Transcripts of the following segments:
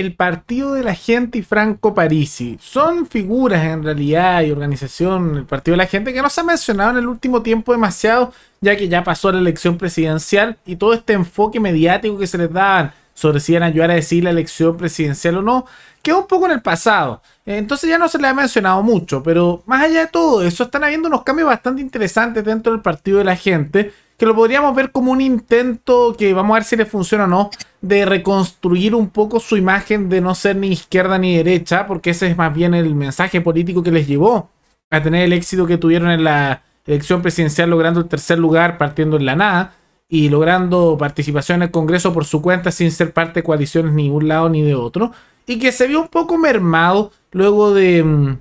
el Partido de la Gente y Franco Parisi. Son figuras en realidad y organización, el Partido de la Gente, que no se ha mencionado en el último tiempo demasiado, ya que ya pasó la elección presidencial y todo este enfoque mediático que se les daba sobre si iban a ayudar a decir la elección presidencial o no, quedó un poco en el pasado. Entonces ya no se le ha mencionado mucho, pero más allá de todo eso, están habiendo unos cambios bastante interesantes dentro del Partido de la Gente que lo podríamos ver como un intento que vamos a ver si le funciona o no, de reconstruir un poco su imagen de no ser ni izquierda ni derecha, porque ese es más bien el mensaje político que les llevó a tener el éxito que tuvieron en la elección presidencial, logrando el tercer lugar partiendo en la nada y logrando participación en el Congreso por su cuenta sin ser parte de coaliciones ni de un lado ni de otro, y que se vio un poco mermado luego de mm,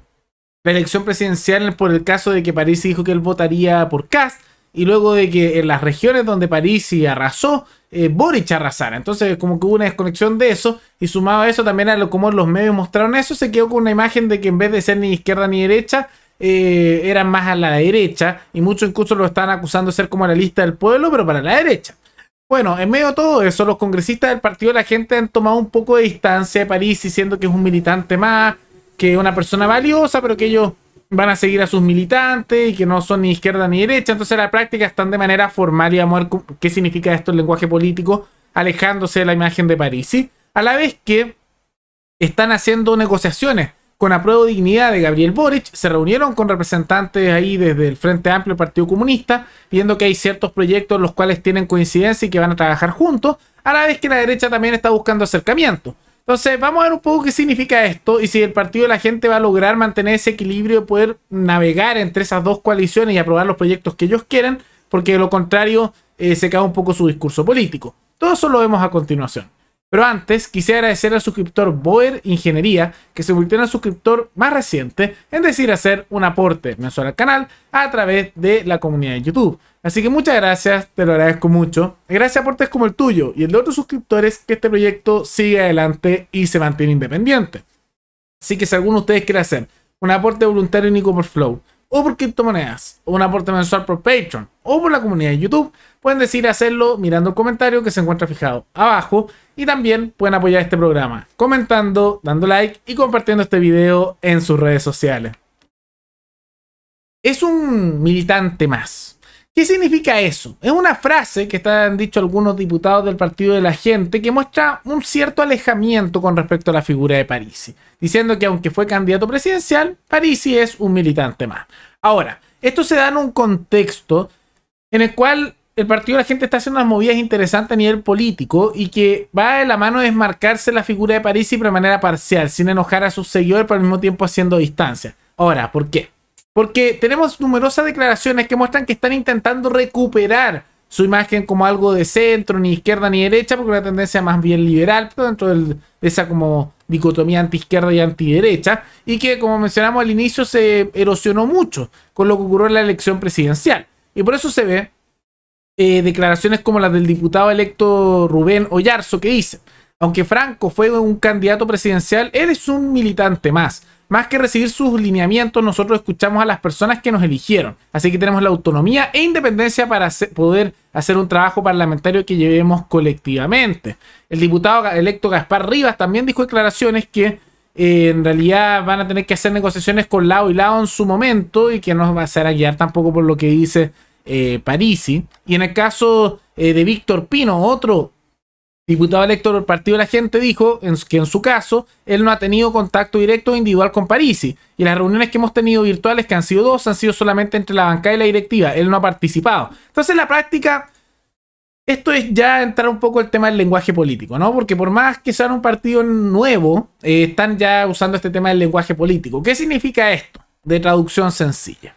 la elección presidencial por el caso de que París dijo que él votaría por Cast y luego de que en las regiones donde París y arrasó, eh, Boric arrasara. Entonces, como que hubo una desconexión de eso, y sumado a eso también a lo como los medios mostraron eso, se quedó con una imagen de que en vez de ser ni izquierda ni derecha, eh, eran más a la derecha, y muchos incluso lo están acusando de ser como la lista del pueblo, pero para la derecha. Bueno, en medio de todo eso, los congresistas del partido la gente han tomado un poco de distancia de París, diciendo que es un militante más, que es una persona valiosa, pero que ellos van a seguir a sus militantes y que no son ni izquierda ni derecha. Entonces, en la práctica están de manera formal y amor. ¿Qué significa esto El lenguaje político? Alejándose de la imagen de París. A la vez que están haciendo negociaciones con apruebo dignidad de Gabriel Boric, se reunieron con representantes ahí desde el Frente Amplio Partido Comunista, viendo que hay ciertos proyectos los cuales tienen coincidencia y que van a trabajar juntos, a la vez que la derecha también está buscando acercamiento. Entonces, vamos a ver un poco qué significa esto y si el Partido de la Gente va a lograr mantener ese equilibrio de poder navegar entre esas dos coaliciones y aprobar los proyectos que ellos quieran, porque de lo contrario eh, se cae un poco su discurso político. Todo eso lo vemos a continuación. Pero antes, quisiera agradecer al suscriptor Boer Ingeniería, que se volvió el suscriptor más reciente, en decir hacer un aporte mensual al canal a través de la comunidad de YouTube. Así que muchas gracias, te lo agradezco mucho. Gracias a aportes como el tuyo y el de otros suscriptores que este proyecto sigue adelante y se mantiene independiente. Así que si alguno de ustedes quiere hacer un aporte voluntario en Flow, o por criptomonedas, o un aporte mensual por Patreon o por la comunidad de YouTube, pueden decir hacerlo mirando el comentario que se encuentra fijado abajo y también pueden apoyar este programa comentando, dando like y compartiendo este video en sus redes sociales. Es un militante más ¿Qué significa eso? Es una frase que han dicho algunos diputados del Partido de la Gente que muestra un cierto alejamiento con respecto a la figura de Parisi, diciendo que aunque fue candidato presidencial, Parisi es un militante más. Ahora, esto se da en un contexto en el cual el Partido de la Gente está haciendo unas movidas interesantes a nivel político y que va de la mano de desmarcarse la figura de Parisi de manera parcial, sin enojar a sus seguidores, pero al mismo tiempo haciendo distancia. Ahora, ¿por qué? Porque tenemos numerosas declaraciones que muestran que están intentando recuperar su imagen como algo de centro, ni izquierda ni derecha, porque una tendencia más bien liberal, dentro de esa como dicotomía anti-izquierda y anti-derecha, y que como mencionamos al inicio se erosionó mucho con lo que ocurrió en la elección presidencial. Y por eso se ve eh, declaraciones como las del diputado electo Rubén Ollarzo, que dice, aunque Franco fue un candidato presidencial, él es un militante más más que recibir sus lineamientos, nosotros escuchamos a las personas que nos eligieron. Así que tenemos la autonomía e independencia para poder hacer un trabajo parlamentario que llevemos colectivamente. El diputado electo Gaspar Rivas también dijo declaraciones que eh, en realidad van a tener que hacer negociaciones con lado y lado en su momento y que no va a ser a guiar tampoco por lo que dice eh, Parisi. Y en el caso eh, de Víctor Pino, otro diputado Elector del Partido de la Gente dijo que en su caso él no ha tenido contacto directo o individual con Parisi y las reuniones que hemos tenido virtuales, que han sido dos, han sido solamente entre la bancada y la directiva, él no ha participado. Entonces en la práctica, esto es ya entrar un poco el tema del lenguaje político, ¿no? Porque por más que sean un partido nuevo, eh, están ya usando este tema del lenguaje político. ¿Qué significa esto? De traducción sencilla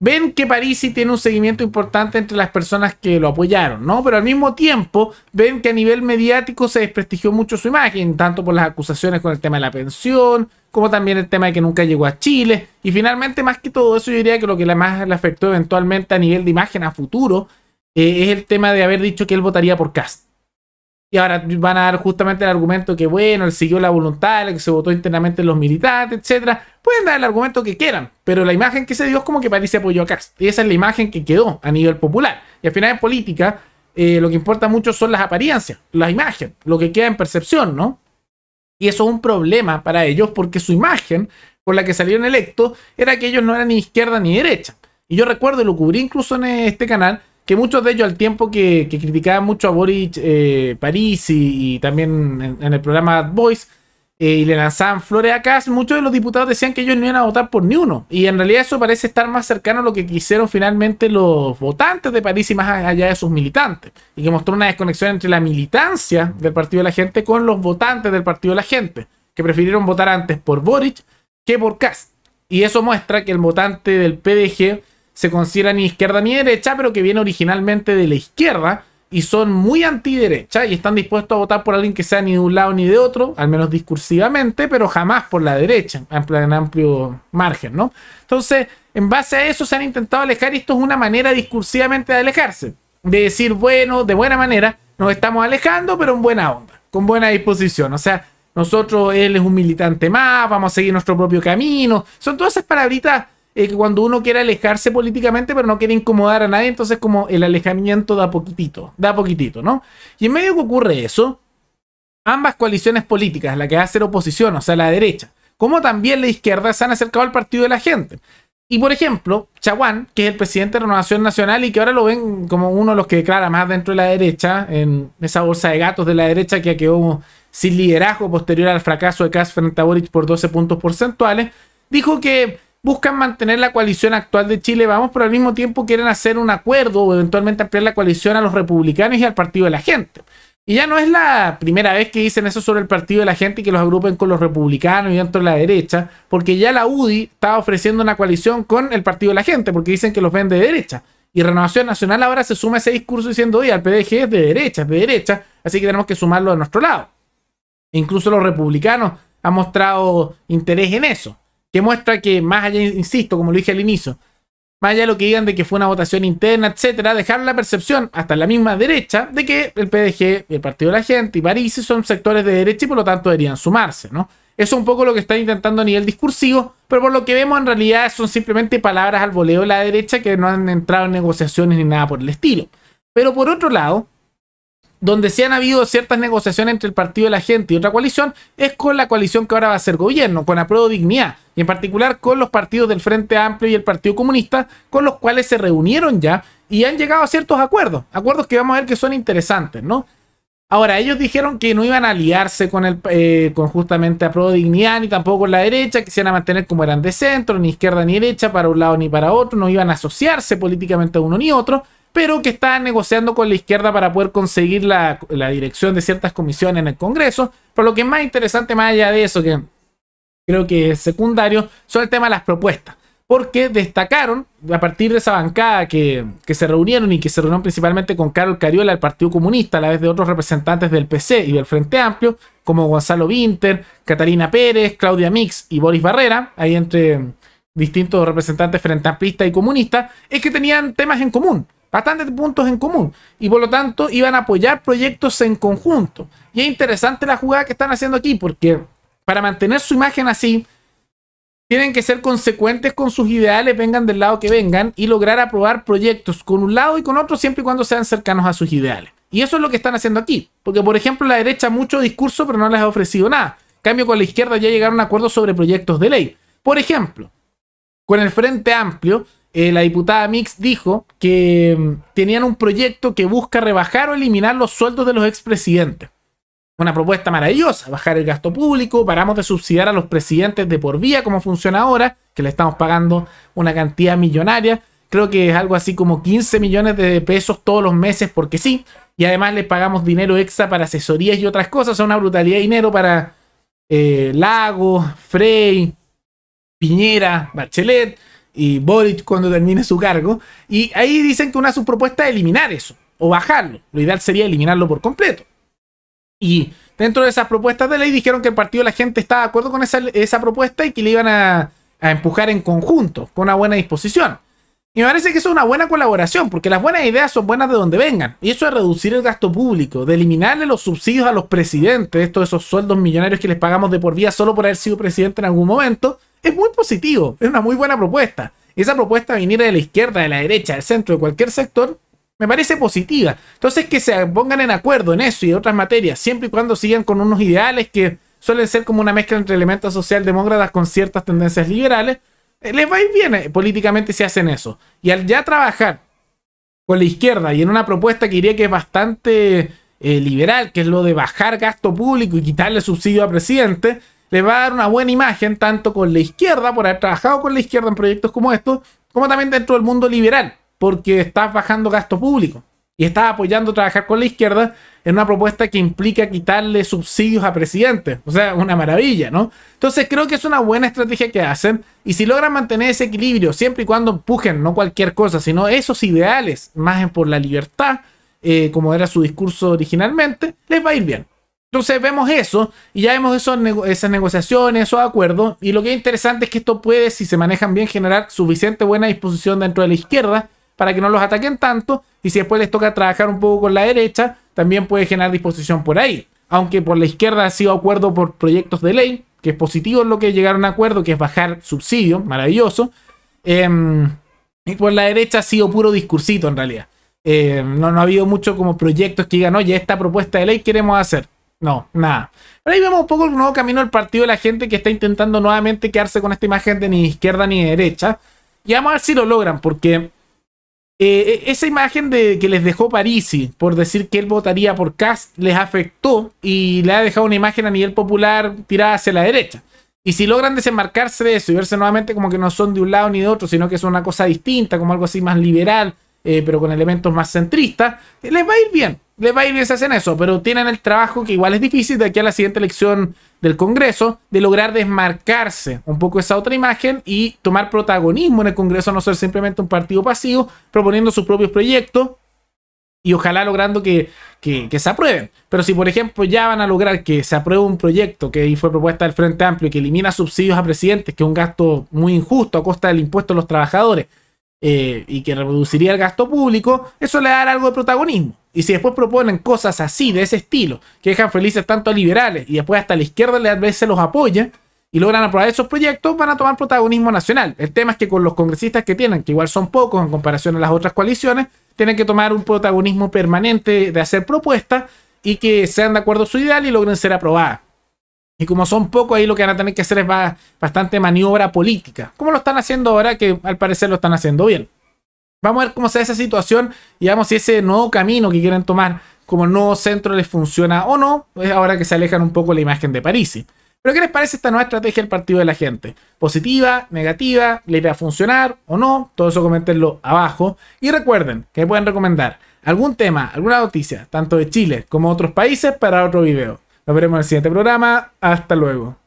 ven que Parisi tiene un seguimiento importante entre las personas que lo apoyaron, ¿no? Pero al mismo tiempo ven que a nivel mediático se desprestigió mucho su imagen, tanto por las acusaciones con el tema de la pensión, como también el tema de que nunca llegó a Chile. Y finalmente, más que todo eso, yo diría que lo que más le afectó eventualmente a nivel de imagen a futuro eh, es el tema de haber dicho que él votaría por Cast. Y ahora van a dar justamente el argumento que, bueno, él siguió la voluntad, que se votó internamente los militares, etcétera. Pueden dar el argumento que quieran, pero la imagen que se dio es como que parece apoyó a Castro Y esa es la imagen que quedó a nivel popular. Y al final en política, eh, lo que importa mucho son las apariencias, las imágenes, lo que queda en percepción, ¿no? Y eso es un problema para ellos porque su imagen con la que salieron electos era que ellos no eran ni izquierda ni derecha. Y yo recuerdo, y lo cubrí incluso en este canal, que muchos de ellos al tiempo que, criticaban mucho a Boric, eh, París y, también en, el programa Voice eh, y le lanzaban flores a Cass, muchos de los diputados decían que ellos no iban a votar por ni uno. Y en realidad eso parece estar más cercano a lo que quisieron finalmente los votantes de París y más allá de sus militantes. Y que mostró una desconexión entre la militancia del Partido de la Gente con los votantes del Partido de la Gente, que prefirieron votar antes por Boric que por Cas Y eso muestra que el votante del PDG se considera ni izquierda ni derecha, pero que viene originalmente de la izquierda y son muy antiderecha y están dispuestos a votar por alguien que sea ni de un lado ni de otro, al menos discursivamente, pero jamás por la derecha, en amplio margen, ¿no? Entonces, en base a eso se han intentado alejar y esto es una manera discursivamente de alejarse, de decir, bueno, de buena manera, nos estamos alejando, pero en buena onda, con buena disposición, o sea, nosotros, él es un militante más, vamos a seguir nuestro propio camino, son todas esas palabritas cuando uno quiere alejarse políticamente, pero no quiere incomodar a nadie, entonces como el alejamiento da poquitito, da poquitito, ¿no? Y en medio que ocurre eso, ambas coaliciones políticas, la que va a hacer oposición, o sea, la derecha, como también la izquierda, se han acercado al partido de la gente. Y por ejemplo, Chaguán, que es el presidente de Renovación Nacional y que ahora lo ven como uno de los que declara más dentro de la derecha, en esa bolsa de gatos de la derecha que quedó sin liderazgo posterior al fracaso de Kass frente a por 12 puntos porcentuales, dijo que buscan mantener la coalición actual de Chile Vamos, pero al mismo tiempo quieren hacer un acuerdo o eventualmente ampliar la coalición a los republicanos y al Partido de la Gente. Y ya no es la primera vez que dicen eso sobre el Partido de la Gente y que los agrupen con los republicanos y dentro de la derecha, porque ya la UDI estaba ofreciendo una coalición con el Partido de la Gente, porque dicen que los ven de derecha. Y Renovación Nacional ahora se suma a ese discurso diciendo, oye, el PDG es de derecha, es de derecha, así que tenemos que sumarlo a nuestro lado. incluso los republicanos han mostrado interés en eso que muestra que más allá, insisto, como lo dije al inicio, más allá de lo que digan de que fue una votación interna, etcétera, dejar la percepción hasta la misma derecha de que el PDG, el Partido de la Gente y París son sectores de derecha y por lo tanto deberían sumarse, ¿no? Eso es un poco lo que está intentando a nivel discursivo, pero por lo que vemos en realidad son simplemente palabras al voleo de la derecha que no han entrado en negociaciones ni nada por el estilo. Pero por otro lado, donde se han habido ciertas negociaciones entre el Partido de la Gente y otra coalición, es con la coalición que ahora va a ser gobierno, con Aprodo Dignidad, y en particular con los partidos del Frente Amplio y el Partido Comunista, con los cuales se reunieron ya y han llegado a ciertos acuerdos, acuerdos que vamos a ver que son interesantes, ¿no? Ahora, ellos dijeron que no iban a aliarse con, el, eh, con justamente Aprodo Dignidad ni tampoco con la derecha, que se iban a mantener como eran de centro, ni izquierda ni derecha, para un lado ni para otro, no iban a asociarse políticamente a uno ni otro, pero que está negociando con la izquierda para poder conseguir la, dirección de ciertas comisiones en el Congreso. Pero lo que es más interesante, más allá de eso, que creo que es secundario, son el tema de las propuestas. Porque destacaron, a partir de esa bancada que, se reunieron y que se reunieron principalmente con Carol Cariola el Partido Comunista, a la vez de otros representantes del PC y del Frente Amplio, como Gonzalo Winter, Catalina Pérez, Claudia Mix y Boris Barrera, ahí entre distintos representantes frente Amplista y Comunista, es que tenían temas en común bastantes puntos en común y por lo tanto iban a apoyar proyectos en conjunto. Y es interesante la jugada que están haciendo aquí porque para mantener su imagen así, tienen que ser consecuentes con sus ideales, vengan del lado que vengan, y lograr aprobar proyectos con un lado y con otro siempre y cuando sean cercanos a sus ideales. Y eso es lo que están haciendo aquí. Porque, por ejemplo, la derecha mucho discurso, pero no les ha ofrecido nada. cambio, con la izquierda ya llegaron a acuerdos sobre proyectos de ley. Por ejemplo, con el Frente Amplio eh, la diputada Mix dijo que mm, tenían un proyecto que busca rebajar o eliminar los sueldos de los expresidentes. Una propuesta maravillosa, bajar el gasto público, paramos de subsidiar a los presidentes de por vía como funciona ahora, que le estamos pagando una cantidad millonaria, creo que es algo así como 15 millones de pesos todos los meses porque sí, y además les pagamos dinero extra para asesorías y otras cosas, es una brutalidad de dinero para eh, Lagos, Frey, Piñera, Bachelet, y Boric cuando termine su cargo. Y ahí dicen que una de sus propuestas es eliminar eso o bajarlo. Lo ideal sería eliminarlo por completo. Y dentro de esas propuestas de ley dijeron que el partido de la gente estaba de acuerdo con esa, propuesta y que le iban a, empujar en conjunto, con una buena disposición. Y me parece que eso es una buena colaboración, porque las buenas ideas son buenas de donde vengan. Y eso es reducir el gasto público, de eliminarle los subsidios a los presidentes, estos esos sueldos millonarios que les pagamos de por vida solo por haber sido presidente en algún momento es muy positivo, es una muy buena propuesta. Esa propuesta venir de la izquierda, de la derecha, del centro, de cualquier sector, me parece positiva. Entonces que se pongan en acuerdo en eso y en otras materias, siempre y cuando sigan con unos ideales que suelen ser como una mezcla entre elementos socialdemócratas con ciertas tendencias liberales, eh, les va a ir bien eh, políticamente si hacen eso. Y al ya trabajar con la izquierda y en una propuesta que diría que es bastante eh, liberal, que es lo de bajar gasto público y quitarle subsidio a presidente, le va a dar una buena imagen tanto con la izquierda, por haber trabajado con la izquierda en proyectos como estos, como también dentro del mundo liberal, porque estás bajando gasto público y estás apoyando trabajar con la izquierda en una propuesta que implica quitarle subsidios a presidentes. O sea, una maravilla, ¿no? Entonces creo que es una buena estrategia que hacen y si logran mantener ese equilibrio, siempre y cuando empujen, no cualquier cosa, sino esos ideales, más por la libertad, eh, como era su discurso originalmente, les va a ir bien. Entonces vemos eso y ya vemos esas negociaciones, esos acuerdos. Y lo que es interesante es que esto puede, si se manejan bien, generar suficiente buena disposición dentro de la izquierda para que no los ataquen tanto. Y si después les toca trabajar un poco con la derecha, también puede generar disposición por ahí. Aunque por la izquierda ha sido acuerdo por proyectos de ley, que es positivo en lo que llegaron a acuerdo, que es bajar subsidio, maravilloso. Em, y por la derecha ha sido puro discursito en realidad. Em, no, no ha habido mucho como proyectos que digan, oye, esta propuesta de ley queremos hacer. No, nada. Pero ahí vemos un poco el nuevo camino del partido de la gente que está intentando nuevamente quedarse con esta imagen de ni izquierda ni derecha. Y vamos a ver si lo logran, porque eh, e-, esa imagen de que les dejó Parisi por decir que él votaría por Cast les afectó y le ha dejado una imagen a nivel popular tirada hacia la derecha. Y si logran desembarcarse de eso y verse nuevamente como que no son de un lado ni de otro, sino que son una cosa distinta, como algo así más liberal, eh, pero con elementos más centristas, les va a ir bien, les va a ir bien si hacen eso, pero tienen el trabajo que igual es difícil de aquí a la siguiente elección del Congreso, de lograr desmarcarse un poco esa otra imagen y tomar protagonismo en el Congreso, no ser simplemente un partido pasivo, proponiendo sus propios proyectos y ojalá logrando que, que, que, se aprueben. Pero si, por ejemplo, ya van a lograr que se apruebe un proyecto que fue propuesta del Frente Amplio y que elimina subsidios a presidentes, que es un gasto muy injusto a costa del impuesto a los trabajadores, eh, y que reduciría el gasto público, eso le dará algo de protagonismo. Y si después proponen cosas así, de ese estilo, que dejan felices tanto a liberales y después hasta la izquierda a veces se los apoya y logran aprobar esos proyectos, van a tomar protagonismo nacional. El tema es que con los congresistas que tienen, que igual son pocos en comparación a las otras coaliciones, tienen que tomar un protagonismo permanente de hacer propuestas y que sean de acuerdo a su ideal y logren ser aprobadas. Y como son pocos, ahí lo que van a tener que hacer es bastante maniobra política. Como lo están haciendo ahora, que al parecer lo están haciendo bien. Vamos a ver cómo se da esa situación y vamos si ese nuevo camino que quieren tomar como nuevo centro les funciona o no, es pues ahora que se alejan un poco la imagen de París. Pero ¿qué les parece esta nueva estrategia del partido de la gente? ¿Positiva? ¿Negativa? ¿Le irá a funcionar o no? Todo eso comentenlo abajo. Y recuerden que pueden recomendar algún tema, alguna noticia, tanto de Chile como de otros países, para otro video. Nos veremos en el siguiente programa. Hasta luego.